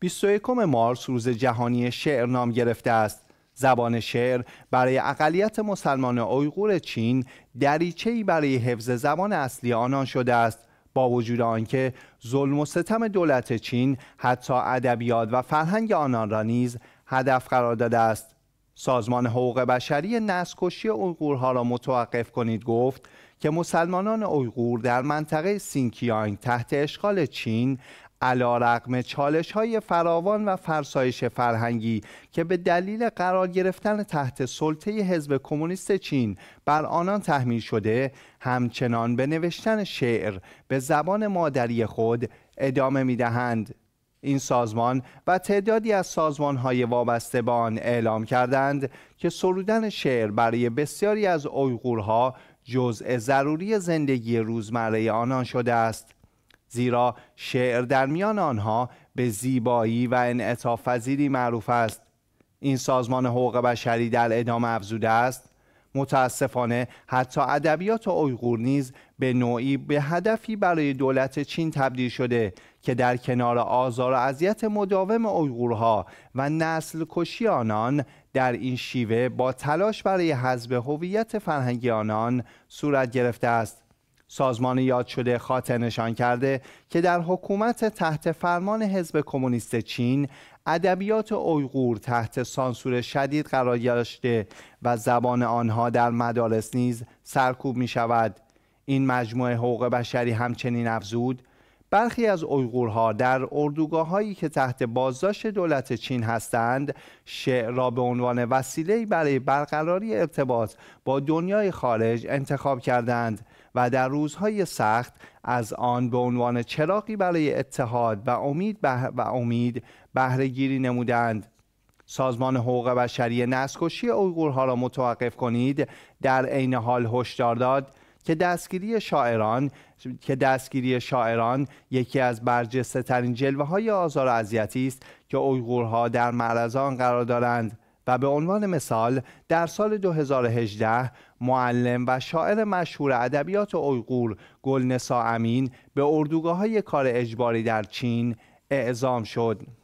21 مارس روز جهانی شعر نام گرفته است زبان شعر برای اقلیت مسلمان اویغور چین دریچه‌ای برای حفظ زبان اصلی آنان شده است با وجود آنکه ظلم و ستم دولت چین حتی ادبیات و فرهنگ آنان را نیز هدف قرار داده است سازمان حقوق بشری نسکشی اویغورها را متوقف کنید گفت که مسلمانان اویغور در منطقه سینکیانگ تحت اشغال چین علا رقم چالش های فراوان و فرسایش فرهنگی که به دلیل قرار گرفتن تحت سلطه حزب کمونیست چین بر آنان تحمیل شده همچنان به نوشتن شعر به زبان مادری خود ادامه می دهند. این سازمان و تعدادی از سازمان های وابسته به آن اعلام کردند که سرودن شعر برای بسیاری از اویغورها جزء ضروری زندگی روزمره آنان شده است زیرا شعر در میان آنها به زیبایی و انعطاف معروف است این سازمان حقوق بشری در ادامه افزوده است متاسفانه حتی ادبیات اویغور نیز به نوعی به هدفی برای دولت چین تبدیل شده که در کنار آزار و اذیت مداوم اویغورها و نسل کشی آنان در این شیوه با تلاش برای حذف هویت فرهنگی آنان صورت گرفته است سازمان یاد شده خاطر نشان کرده که در حکومت تحت فرمان حزب کمونیست چین ادبیات اویغور تحت سانسور شدید قرار گرفته و زبان آنها در مدارس نیز سرکوب می شود این مجموعه حقوق بشری همچنین افزود برخی از اویغورها در اردوگاه هایی که تحت بازداشت دولت چین هستند شعر را به عنوان وسیله برای برقراری ارتباط با دنیای خارج انتخاب کردند و در روزهای سخت از آن به عنوان چراغی برای اتحاد و امید بح... امید بهرهگیری نمودند سازمان حقوق بشری نسکشی اویغورها را متوقف کنید در عین حال هشدار داد که دستگیری شاعران که دستگیری شاعران یکی از برجسته ترین جلوه های آزار اذیتی است که اویغورها در معرض آن قرار دارند و به عنوان مثال در سال 2018 معلم و شاعر مشهور ادبیات اویغور گلنسا امین به اردوگاه های کار اجباری در چین اعزام شد